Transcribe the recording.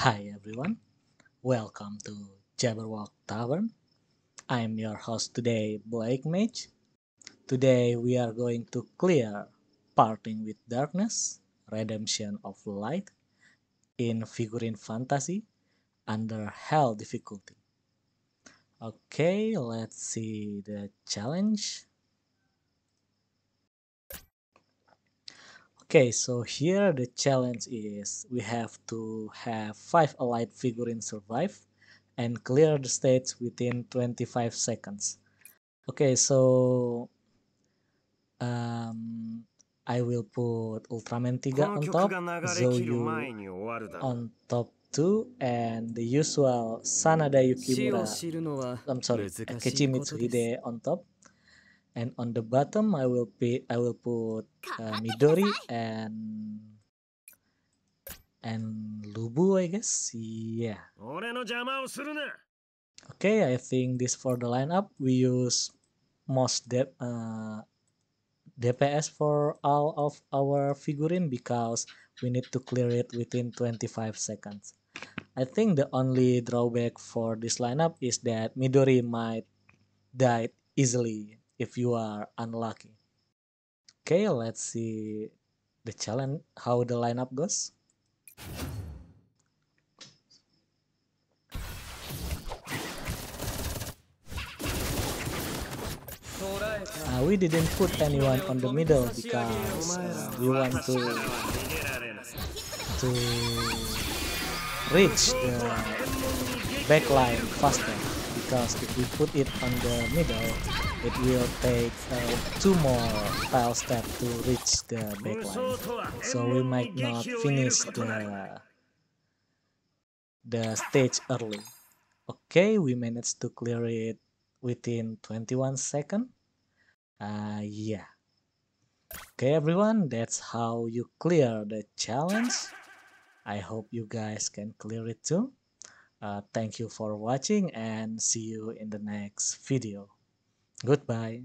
Hi everyone, welcome to Jabberwock Tavern. I'm your host today, Blake Mage. Today we are going to clear Parting with Darkness, Redemption of Light in Figurine Fantasy under Hell difficulty. Okay, let's see the challenge. Okay, so here the challenge is we have to have 5 allied figurines survive and clear the stage within 25 seconds. Okay, so um, I will put Ultraman Tiga on top, Zoyu on top 2, and the usual Sanada Yukimura, I'm sorry, Akechi Mitsuhide on top and on the bottom I will I will put uh, Midori and and Lubu I guess yeah okay I think this for the lineup we use most dep uh, DPS for all of our figurine because we need to clear it within 25 seconds I think the only drawback for this lineup is that Midori might die easily if you are unlucky. Okay, let's see the challenge, how the lineup goes. Uh, we didn't put anyone on the middle because uh, we want to to reach the backline faster because if we put it on the middle, it will take uh, two more tile steps to reach the backline. So we might not finish the, the stage early. Okay, we managed to clear it within 21 seconds. Uh, yeah. Okay everyone, that's how you clear the challenge. I hope you guys can clear it too. Uh, thank you for watching and see you in the next video. Goodbye.